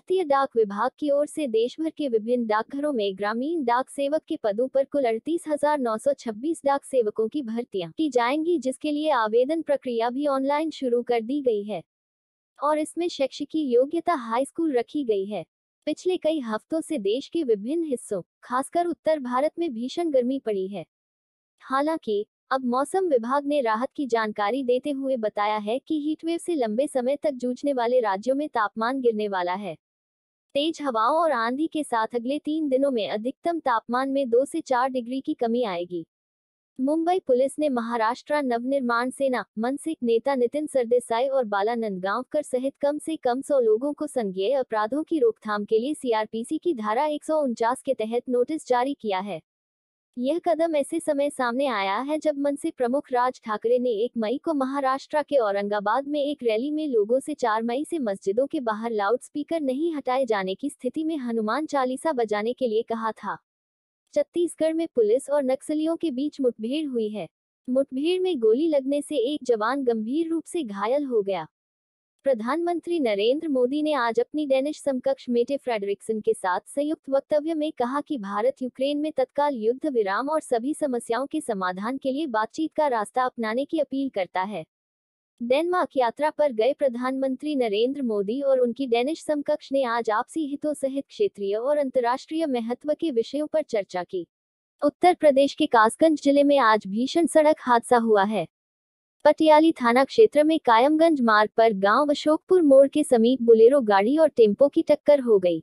भारतीय डाक विभाग की ओर से देशभर के विभिन्न डाकघरों में ग्रामीण डाक सेवक के पदों पर कुल अड़तीस हजार नौ सौ छब्बीस डाक सेवकों की भर्तियां की जाएंगी जिसके लिए आवेदन प्रक्रिया भी ऑनलाइन शुरू कर दी गई है और इसमें शैक्षिकी योग्यता हाई स्कूल रखी गई है पिछले कई हफ्तों से देश के विभिन्न हिस्सों खासकर उत्तर भारत में भीषण गर्मी पड़ी है हालांकि अब मौसम विभाग ने राहत की जानकारी देते हुए बताया है कि हीटवेव से लंबे समय तक जूझने वाले राज्यों में तापमान गिरने वाला है तेज हवाओं और आंधी के साथ अगले तीन दिनों में अधिकतम तापमान में दो से चार डिग्री की कमी आएगी मुंबई पुलिस ने महाराष्ट्र नवनिर्माण सेना मनसिक नेता नितिन सरदेसाई और बाला नंदगांवकर सहित कम से कम सौ लोगों को संज्ञेय अपराधों की रोकथाम के लिए सीआरपीसी की धारा एक के तहत नोटिस जारी किया है यह कदम ऐसे समय सामने आया है जब मन से प्रमुख राज ठाकरे ने 1 मई को महाराष्ट्र के औरंगाबाद में एक रैली में लोगों से 4 मई से मस्जिदों के बाहर लाउडस्पीकर नहीं हटाए जाने की स्थिति में हनुमान चालीसा बजाने के लिए कहा था छत्तीसगढ़ में पुलिस और नक्सलियों के बीच मुठभेड़ हुई है मुठभेड़ में गोली लगने से एक जवान गंभीर रूप से घायल हो गया प्रधानमंत्री नरेंद्र मोदी ने आज अपनी डेनिश समकक्ष मेटे फ्रेडरिक्सन के साथ संयुक्त वक्तव्य में कहा कि भारत यूक्रेन में तत्काल युद्ध विराम और सभी समस्याओं के समाधान के लिए बातचीत का रास्ता अपनाने की अपील करता है डेनमार्क यात्रा पर गए प्रधानमंत्री नरेंद्र मोदी और उनकी डेनिश समकक्ष ने आज आपसी हितों सहित क्षेत्रीय और अंतर्राष्ट्रीय महत्व के विषयों पर चर्चा की उत्तर प्रदेश के कासगंज जिले में आज भीषण सड़क हादसा हुआ है पटियाली थाना क्षेत्र में कायमगंज मार्ग पर गांव अशोकपुर मोड़ के समीप बुलेरो गाड़ी और टेम्पो की टक्कर हो गई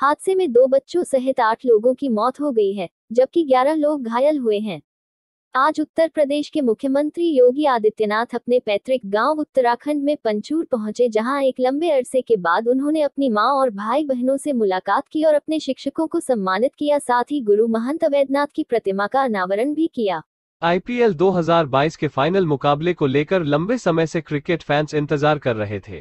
हादसे में दो बच्चों सहित आठ लोगों की मौत हो गई है जबकि ग्यारह लोग घायल हुए हैं आज उत्तर प्रदेश के मुख्यमंत्री योगी आदित्यनाथ अपने पैतृक गांव उत्तराखंड में पंचूर पहुंचे जहां एक लंबे अरसे के बाद उन्होंने अपनी मां और भाई बहनों से मुलाकात की और अपने शिक्षकों को सम्मानित किया साथ ही गुरु महंत अवैधनाथ की प्रतिमा का अनावरण भी किया आईपीएल 2022 के फाइनल मुकाबले को लेकर लंबे समय से क्रिकेट फैंस इंतजार कर रहे थे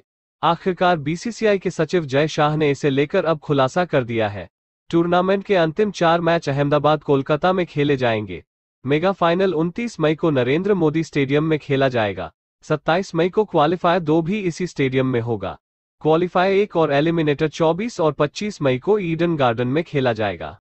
आखिरकार बीसीसीआई के सचिव जय शाह ने इसे लेकर अब खुलासा कर दिया है टूर्नामेंट के अंतिम चार मैच अहमदाबाद कोलकाता में खेले जाएंगे मेगा फाइनल 29 मई को नरेंद्र मोदी स्टेडियम में खेला जाएगा 27 मई को क्वालिफायर दो भी इसी स्टेडियम में होगा क्वालिफायर एक और एलिमिनेटर 24 और 25 मई को ईडन गार्डन में खेला जाएगा